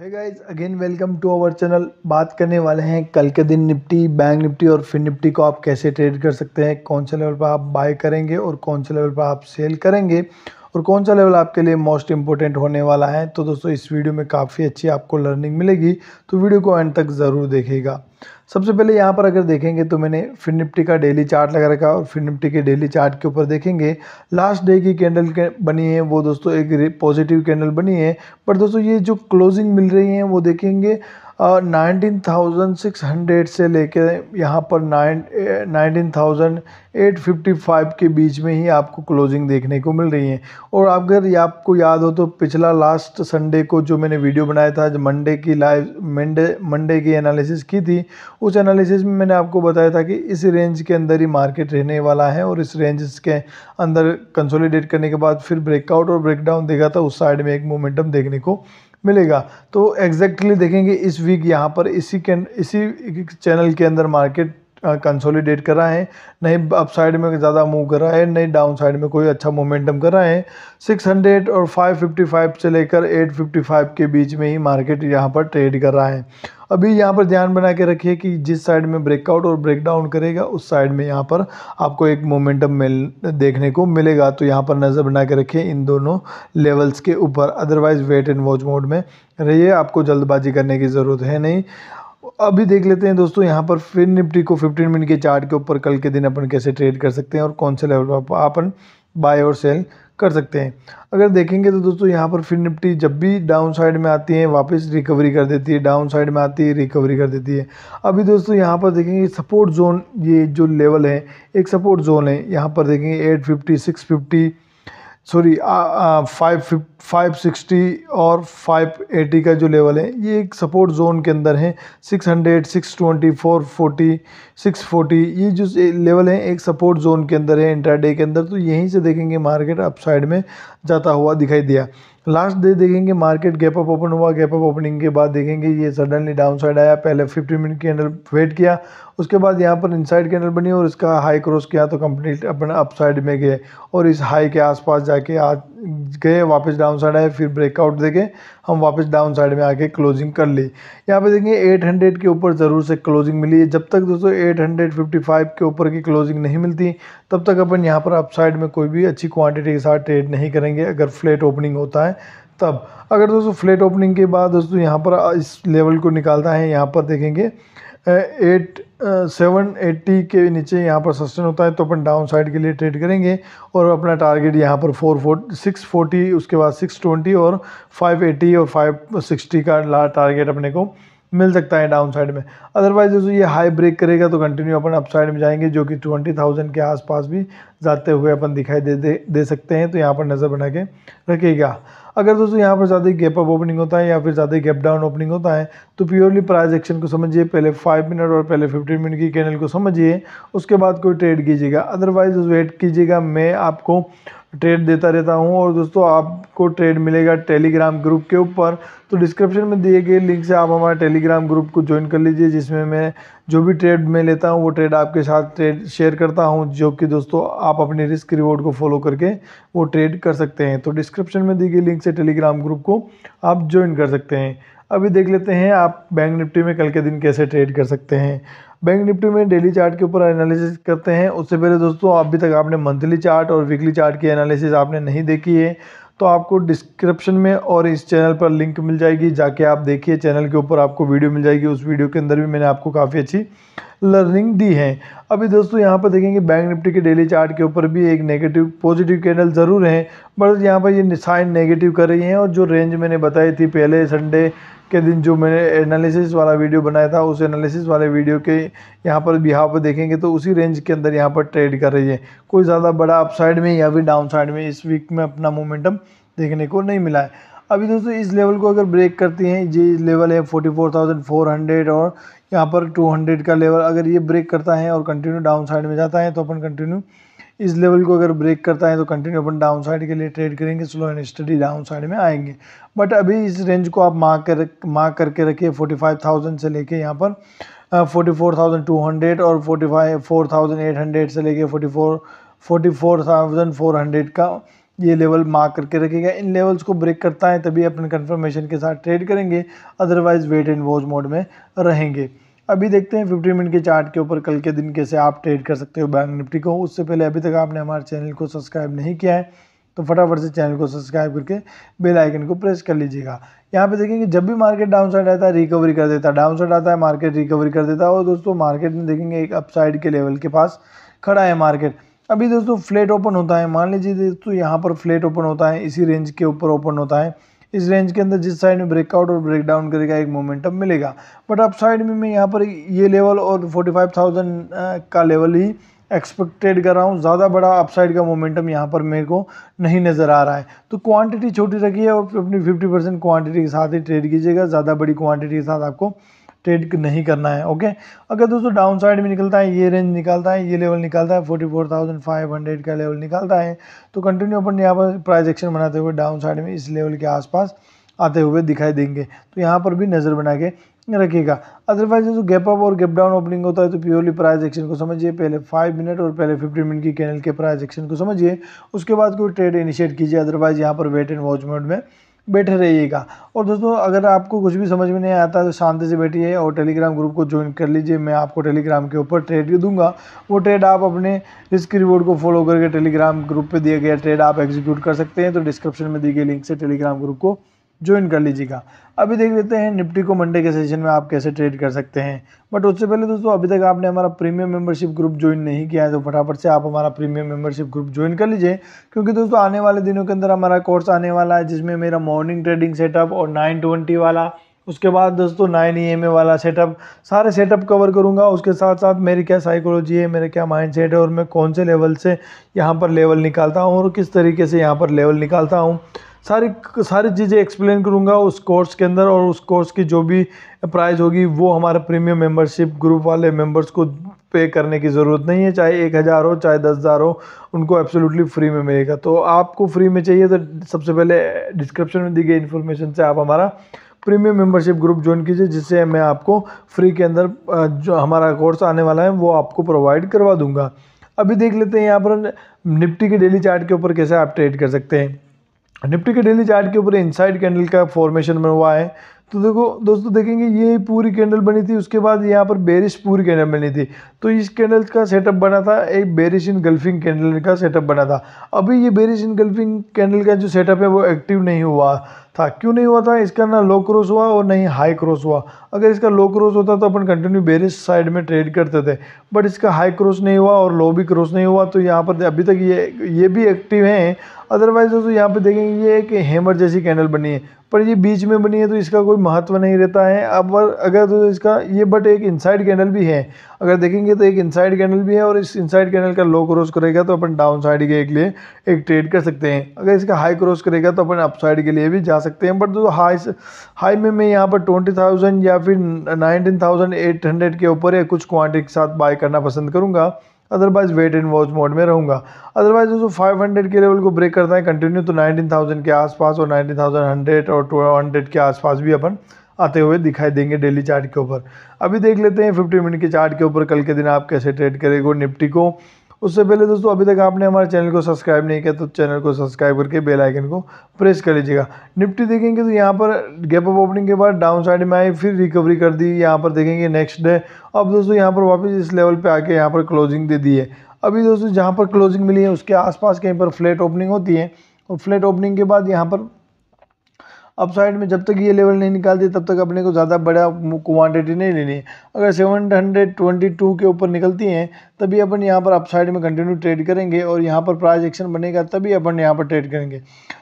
है guys again welcome to our channel बात करने वाले हैं कल के दिन निफ्टी बैंक निफ्टी और फिर निफ्टी को आप कैसे ट्रेड कर सकते हैं कौन से लेवल पर आप बाय करेंगे और कौन से लेवल पर आप सेल करेंगे और कौन सा लेवल आपके लिए मोस्ट इंपॉर्टेंट होने वाला है तो दोस्तों इस वीडियो में काफ़ी अच्छी आपको लर्निंग मिलेगी तो वीडियो को एंड तक ज़रूर देखेगा सबसे पहले यहाँ पर अगर देखेंगे तो मैंने फिनिप्टी का डेली चार्ट लगा रखा है और फिनिप्टी के डेली चार्ट के ऊपर देखेंगे लास्ट डे की कैंडल के बनी है वो दोस्तों एक पॉजिटिव कैंडल बनी है पर दोस्तों ये जो क्लोजिंग मिल रही है वो देखेंगे नाइनटीन थाउजेंड सिक्स हंड्रेड से लेके यहाँ पर नाइन नाइनटीन थाउजेंड 855 के बीच में ही आपको क्लोजिंग देखने को मिल रही है और अगर आपको याद हो तो पिछला लास्ट संडे को जो मैंने वीडियो बनाया था जो मंडे की लाइव मंडे मंडे की एनालिसिस की थी उस एनालिसिस में मैंने आपको बताया था कि इस रेंज के अंदर ही मार्केट रहने वाला है और इस रेंज के अंदर कंसोलिडेट करने के बाद फिर ब्रेकआउट और ब्रेकडाउन देखा था उस साइड में एक मोमेंटम देखने को मिलेगा तो एग्जैक्टली देखेंगे इस वीक यहाँ पर इसी के इसी चैनल के अंदर मार्केट कंसोलिडेट रहा है नहीं अप साइड में ज़्यादा मूव कर रहा है नहीं डाउन साइड में कोई अच्छा मोमेंटम कर रहा है 600 और 555 से लेकर 855 के बीच में ही मार्केट यहाँ पर ट्रेड कर रहा है अभी यहाँ पर ध्यान बना के रखिए कि जिस साइड में ब्रेकआउट और ब्रेकडाउन करेगा उस साइड में यहाँ पर आपको एक मोमेंटम मिल देखने को मिलेगा तो यहाँ पर नज़र बना के रखिए इन दोनों लेवल्स के ऊपर otherwise wait and watch mode में रहिए आपको जल्दबाजी करने की ज़रूरत है नहीं अभी देख लेते हैं दोस्तों यहाँ पर फिर निफ्टी को 15 मिनट के चार्ट के ऊपर कल के दिन अपन कैसे ट्रेड कर सकते हैं और कौन से लेवल पर अपन बाय और सेल कर सकते हैं अगर देखेंगे तो दोस्तों यहाँ पर फिर निफ्टी जब भी डाउन साइड में आती है वापस रिकवरी कर देती है डाउन साइड में आती है रिकवरी कर देती है अभी दोस्तों यहाँ पर देखेंगे सपोर्ट जोन ये जो लेवल है एक सपोर्ट जोन है यहाँ पर देखेंगे eight fifty six fifty sorry five five sixty और फाइव एटी का जो लेवल है ये एक सपोर्ट जोन के अंदर है six hundred six twenty four forty six forty ये जो लेवल है एक सपोर्ट जोन के अंदर है डे के अंदर तो यहीं से देखेंगे मार्केट अपसाइड में जाता हुआ दिखाई दिया लास्ट डे देखेंगे मार्केट गैप अप ओपन हुआ गैप अप ओपनिंग के बाद देखेंगे ये सडनली डाउन साइड आया पहले फिफ्टी मिनट के अंदर वेट किया उसके बाद यहाँ पर इनसाइड कैंडल बनी और इसका हाई क्रॉस किया तो कंप्लीट अपना अपसाइड में गए और इस हाई के आसपास जाके आ गए वापस डाउन साइड आए फिर ब्रेकआउट देखे हम वापस डाउन साइड में आके क्लोजिंग कर ली यहाँ पे देखिए 800 के ऊपर ज़रूर से क्लोजिंग मिली है जब तक दोस्तों 855 के ऊपर की क्लोजिंग नहीं मिलती तब तक अपन यहाँ पर अपसाइड में कोई भी अच्छी क्वान्टिटी के साथ ट्रेड नहीं करेंगे अगर फ्लैट ओपनिंग होता है तब अगर दोस्तों फ्लैट ओपनिंग के बाद दोस्तों यहाँ पर इस लेवल को निकालता है यहाँ पर देखेंगे एट सेवन एट्टी के नीचे यहाँ पर सस्टेन होता है तो अपन डाउन साइड के लिए ट्रेड करेंगे और अपना टारगेट यहाँ पर फोर फो सिक्स फोर्टी उसके बाद सिक्स ट्वेंटी और फाइव एटी और फाइव सिक्सटी का टारगेट अपने को मिल सकता है डाउन साइड में अदरवाइज जैसे ये हाई ब्रेक करेगा तो कंटिन्यू अपन अप साइड में जाएंगे जो कि ट्वेंटी थाउजेंड के आसपास भी जाते हुए अपन दिखाई दे दे, दे सकते हैं तो यहाँ पर नज़र बना के रखेगा अगर दोस्तों यहाँ पर ज़्यादा गैप अप ओपनिंग होता है या फिर ज़्यादा गैप डाउन ओपनिंग होता है तो प्योरली प्राइस एक्शन को समझिए पहले फाइव मिनट और पहले फिफ्टीन मिनट की कैनल को समझिए उसके बाद कोई ट्रेड कीजिएगा अदरवाइज वेट कीजिएगा मैं आपको ट्रेड देता रहता हूँ और दोस्तों आपको ट्रेड मिलेगा टेलीग्राम ग्रुप के ऊपर तो डिस्क्रिप्शन में दिए गए लिंक से आप हमारे टेलीग्राम ग्रुप को ज्वाइन कर लीजिए जिसमें मैं जो भी ट्रेड मैं लेता हूँ वो ट्रेड आपके साथ ट्रेड शेयर करता हूँ जो कि दोस्तों आप अपने रिस्क रिवॉर्ड को फॉलो करके वो ट्रेड कर सकते हैं तो डिस्क्रिप्शन में दी गई लिंक से टेलीग्राम ग्रुप को आप ज्वाइन कर सकते हैं अभी देख लेते हैं आप बैंक निफ्टी में कल के दिन कैसे ट्रेड कर सकते हैं बैंक निफ्टी में डेली चार्ट के ऊपर एनालिसिस करते हैं उससे पहले दोस्तों अभी तक आपने मंथली चार्ट और वीकली चार्ट की एनालिसिस आपने नहीं देखी है तो आपको डिस्क्रिप्शन में और इस चैनल पर लिंक मिल जाएगी जाके आप देखिए चैनल के ऊपर आपको वीडियो मिल जाएगी उस वीडियो के अंदर भी मैंने आपको काफ़ी अच्छी लर्निंग दी है अभी दोस्तों यहाँ पर देखेंगे बैंक निफ्टी के डेली चार्ट के ऊपर भी एक नेगेटिव पॉजिटिव कैंडल ज़रूर है बट यहाँ पर ये साइन नेगेटिव कर रही हैं और जो रेंज मैंने बताई थी पहले संडे के दिन जो मैंने एनालिसिस वाला वीडियो बनाया था उस एनालिसिस वाले वीडियो के यहाँ पर भी यहाँ पर देखेंगे तो उसी रेंज के अंदर यहाँ पर ट्रेड कर रही है कोई ज़्यादा बड़ा अपसाइड में या फिर साइड में इस वीक में अपना मोमेंटम देखने को नहीं मिला है अभी दोस्तों इस लेवल को अगर ब्रेक करती हैं ये लेवल है 44,400 और यहाँ पर 200 का लेवल अगर ये ब्रेक करता है और कंटिन्यू डाउन साइड में जाता है तो अपन कंटिन्यू इस लेवल को अगर ब्रेक करता है तो कंटिन्यू अपन डाउन साइड के लिए ट्रेड करेंगे slow and steady downside में आएंगे बट अभी इस रेंज को आप मार्क कर मार्क करके रखिए 45,000 से लेके यहाँ पर 44,200 और 45 4,800 से लेके 44 44,400 का ये लेवल मार्क करके रखेगा इन लेवल्स को ब्रेक करता है तभी अपने कंफर्मेशन के साथ ट्रेड करेंगे otherwise wait and watch mode में रहेंगे अभी देखते हैं फिफ्टी मिनट के चार्ट के ऊपर कल के दिन कैसे आप ट्रेड कर सकते हो बैंक निफ्टी को उससे पहले अभी तक आपने हमारे चैनल को सब्सक्राइब नहीं किया है तो फटाफट से चैनल को सब्सक्राइब करके बेल आइकन को प्रेस कर लीजिएगा यहाँ पे देखेंगे जब भी मार्केट डाउन साइड आता है रिकवरी कर देता है डाउन साइड आता है मार्केट रिकवरी कर देता है और दोस्तों मार्केट में देखेंगे एक अपसाइड के लेवल के पास खड़ा है मार्केट अभी दोस्तों फ्लैट ओपन होता है मान लीजिए दोस्तों यहाँ पर फ्लैट ओपन होता है इसी रेंज के ऊपर ओपन होता है इस रेंज के अंदर जिस साइड में ब्रेकआउट और ब्रेकडाउन करेगा एक मोमेंटम मिलेगा बट अप साइड में मैं यहाँ पर ये लेवल और 45,000 का लेवल ही एक्सपेक्टेड कर रहा हूँ ज़्यादा बड़ा अपसाइड का मोमेंटम यहाँ पर मेरे को नहीं नज़र आ रहा है तो क्वांटिटी छोटी रखिए और अपनी 50 परसेंट क्वांटिटी के साथ ही ट्रेड कीजिएगा ज़्यादा बड़ी क्वांटिटी के साथ आपको ट्रेड नहीं करना है ओके अगर दोस्तों डाउन साइड में निकलता है ये रेंज निकालता है ये लेवल निकालता है 44,500 का लेवल निकालता है तो कंटिन्यू अपन यहाँ पर प्राइस एक्शन बनाते हुए डाउन साइड में इस लेवल के आसपास आते हुए दिखाई देंगे तो यहाँ पर भी नज़र बना के रखिएगा अदरवाइज जो गैप अप और गैप डाउन ओपनिंग होता है तो प्योरली प्राइस एक्शन को समझिए पहले फाइव मिनट और पहले फिफ्टीन मिनट की कैनल के प्राइस एक्शन को समझिए उसके बाद कोई ट्रेड इनिशिएट कीजिए अदरवाइज यहाँ पर वेट एंड वॉच मोड में बैठे रहिएगा और दोस्तों अगर आपको कुछ भी समझ में नहीं आता तो शांति से बैठिए और टेलीग्राम ग्रुप को ज्वाइन कर लीजिए मैं आपको टेलीग्राम के ऊपर ट्रेड दूंगा वो ट्रेड आप अपने रिस्क रिवॉर्ड को फॉलो करके टेलीग्राम ग्रुप पर दिया गया ट्रेड आप एग्जीक्यूट कर सकते हैं तो डिस्क्रिप्शन में दी गई लिंक से टेलीग्राम ग्रुप को ज्वाइन कर लीजिएगा अभी देख लेते हैं निफ्टी को मंडे के सेशन में आप कैसे ट्रेड कर सकते हैं बट उससे पहले दोस्तों अभी तक आपने हमारा प्रीमियम मेंबरशिप ग्रुप ज्वाइन नहीं किया है तो फटाफट से आप हमारा प्रीमियम मेंबरशिप ग्रुप ज्वाइन कर लीजिए क्योंकि दोस्तों आने वाले दिनों के अंदर हमारा कोर्स आने वाला है जिसमें मेरा मॉर्निंग ट्रेडिंग सेटअप और नाइन ट्वेंटी वाला उसके बाद दोस्तों नाइन ई एम ए वाला सेटअप सारे सेटअप कवर करूंगा उसके साथ साथ मेरी क्या साइकोलॉजी है मेरा क्या माइंड सेट है और मैं कौन से लेवल से यहाँ पर लेवल निकालता हूँ और किस तरीके से यहाँ पर लेवल निकालता हूँ सारी सारी चीज़ें एक्सप्लेन करूँगा उस कोर्स के अंदर और उस कोर्स की जो भी प्राइस होगी वो हमारे प्रीमियम मेंबरशिप ग्रुप वाले मेंबर्स को पे करने की ज़रूरत नहीं है चाहे एक हज़ार हो चाहे दस हज़ार हो उनको एब्सोल्युटली फ्री में मिलेगा तो आपको फ्री में चाहिए तो सबसे पहले डिस्क्रिप्शन में दी गई इन्फॉर्मेशन से आप हमारा प्रीमियम मेंबरशिप ग्रुप ज्वाइन कीजिए जिससे मैं आपको फ्री के अंदर जो हमारा कोर्स आने वाला है वो आपको प्रोवाइड करवा दूंगा अभी देख लेते हैं यहाँ पर निफ्टी के डेली चार्ट के ऊपर कैसे आप ट्रेड कर सकते हैं निफ्टी के डेली चार्ट के ऊपर इनसाइड कैंडल का फॉर्मेशन में हुआ है तो देखो दोस्तों देखेंगे ये पूरी कैंडल बनी थी उसके बाद यहाँ पर बेरिश पूरी कैंडल बनी थी तो इस कैंडल का सेटअप बना था एक बेरिश इन गल्फिंग कैंडल का सेटअप बना था अभी ये बेरिश इन गल्फिंग कैंडल का जो सेटअप है वो एक्टिव नहीं हुआ था क्यों नहीं हुआ था इसका ना लो क्रॉस हुआ और ना ही हाई क्रॉस हुआ अगर इसका लो क्रॉस होता तो अपन कंटिन्यू बेरिस साइड में ट्रेड करते थे बट इसका हाई क्रॉस नहीं हुआ और लो भी क्रॉस नहीं हुआ तो यहाँ पर अभी तक ये ये भी एक्टिव हैं अदरवाइज दोस्तों यहाँ पे देखेंगे ये एक हेमर जैसी कैंडल बनी है पर ये बीच में बनी है तो इसका कोई महत्व नहीं रहता है अब अगर तो इसका ये बट एक इनसाइड कैंडल भी है अगर देखेंगे तो एक इनसाइड कैंडल भी है और इस इनसाइड कैंडल का लो क्रॉस करेगा तो अपन डाउन साइड के लिए एक ट्रेड कर सकते हैं अगर इसका हाई क्रॉस करेगा तो अपन अप साइड के लिए भी जा सकते हैं बट दोस्तों हाई हाई में मैं यहाँ पर ट्वेंटी थाउजेंड या फिर नाइनटीन थाउजेंड एट हंड्रेड के ऊपर या कुछ क्वान्टिटी के साथ बाय करना पसंद करूँगा otherwise wait and watch mode में रहूँगा अदरवाइज दोस्तों फाइव हंड्रेड के लेवल को ब्रेक करता है कंटिन्यू तो नाइनटीन थाउजेंड के आसपास और नाइनटीन थाउजेंड हंड्रेड और ट्वेल्व हंड्रेड के आसपास भी अपन आते हुए दिखाई देंगे डेली चार्ट के ऊपर अभी देख लेते हैं फिफ्टी मिनट के चार्ट के ऊपर कल के दिन आप कैसे ट्रेड करेंगे निफ्टी को उससे पहले दोस्तों अभी तक आपने हमारे चैनल को सब्सक्राइब नहीं किया तो चैनल को सब्सक्राइब करके बेल आइकन को प्रेस कर लीजिएगा निफ्टी देखेंगे तो यहाँ पर गैप अप ओपनिंग के बाद डाउन साइड में आई फिर रिकवरी कर दी यहाँ पर देखेंगे नेक्स्ट डे अब दोस्तों यहाँ पर वापस इस लेवल पर आके यहाँ पर क्लोजिंग दे दी है अभी दोस्तों जहाँ पर क्लोजिंग मिली है उसके आसपास कहीं पर फ्लैट ओपनिंग होती है और फ्लैट ओपनिंग के बाद यहाँ पर अब साइड में जब तक ये लेवल नहीं निकालती तब तक अपने को ज़्यादा बड़ा क्वांटिटी नहीं लेनी है अगर सेवन हंड्रेड ट्वेंटी टू के ऊपर निकलती हैं तभी अपन यहाँ पर अप साइड में कंटिन्यू ट्रेड करेंगे और यहाँ पर प्राइज एक्शन बनेगा तभी अपन यहाँ पर ट्रेड करेंगे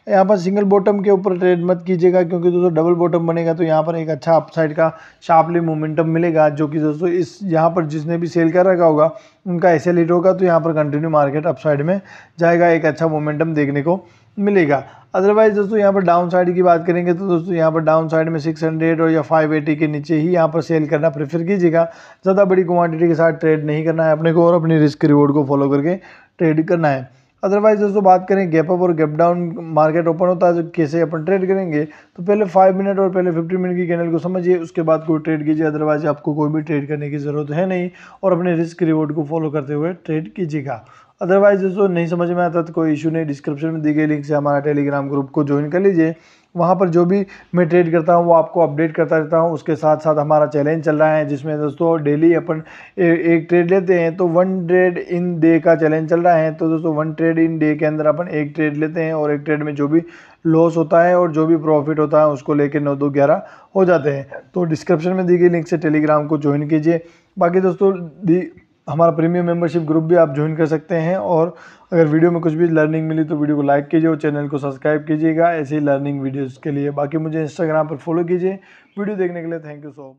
यहाँ पर सिंगल बॉटम के ऊपर ट्रेड मत कीजिएगा क्योंकि दोस्तों डबल बॉटम बनेगा तो यहाँ पर एक अच्छा अप साइड का शार्पली मोमेंटम मिलेगा जो कि दोस्तों इस यहाँ पर जिसने भी सेल कर रखा होगा उनका ऐसे लीड होगा तो यहाँ पर कंटिन्यू मार्केट अपसाइड में जाएगा एक अच्छा मोमेंटम देखने को मिलेगा अदरवाइज़ दोस्तों यहाँ पर डाउन साइड की बात करेंगे तो दोस्तों यहाँ पर डाउन साइड में 600 और या 580 के नीचे ही यहाँ पर सेल करना प्रेफर कीजिएगा ज़्यादा बड़ी क्वांटिटी के साथ ट्रेड नहीं करना है अपने को और अपनी रिस्क रिवॉर्ड को फॉलो करके ट्रेड करना है अदरवाइज दोस्तों बात करें गैप अप और गैप डाउन मार्केट ओपन होता है जो तो कैसे अपन ट्रेड करेंगे तो पहले फाइव मिनट और पहले फिफ्टी मिनट की कैनल को समझिए उसके बाद कोई ट्रेड कीजिए अदरवाइज आपको कोई भी ट्रेड करने की ज़रूरत है नहीं और अपने रिस्क रिवॉर्ड को फॉलो करते हुए ट्रेड कीजिएगा अदरवाइज दोस्तों नहीं समझ में आता तो कोई इशू नहीं डिस्क्रिप्शन में दी गई लिंक से हमारा टेलीग्राम ग्रुप को ज्वाइन कर लीजिए वहाँ पर जो भी मैं ट्रेड करता हूँ वो आपको अपडेट करता रहता हूँ उसके साथ साथ हमारा चैलेंज चल रहा है जिसमें दोस्तों डेली अपन एक ट्रेड लेते हैं तो वन ट्रेड इन डे का चैलेंज चल रहा है तो दोस्तों वन ट्रेड इन डे के अंदर अपन एक ट्रेड लेते हैं और एक ट्रेड में जो भी लॉस होता है और जो भी प्रॉफिट होता है उसको लेकर नौ दो ग्यारह हो जाते हैं तो डिस्क्रिप्शन में दी गई लिंक से टेलीग्राम को ज्वाइन कीजिए बाकी दोस्तों हमारा प्रीमियम मेंबरशिप ग्रुप भी आप ज्वाइन कर सकते हैं और अगर वीडियो में कुछ भी लर्निंग मिली तो वीडियो को लाइक कीजिए और चैनल को सब्सक्राइब कीजिएगा ऐसे ही लर्निंग वीडियोज़ के लिए बाकी मुझे इंस्टाग्राम पर फॉलो कीजिए वीडियो देखने के लिए थैंक यू सो मच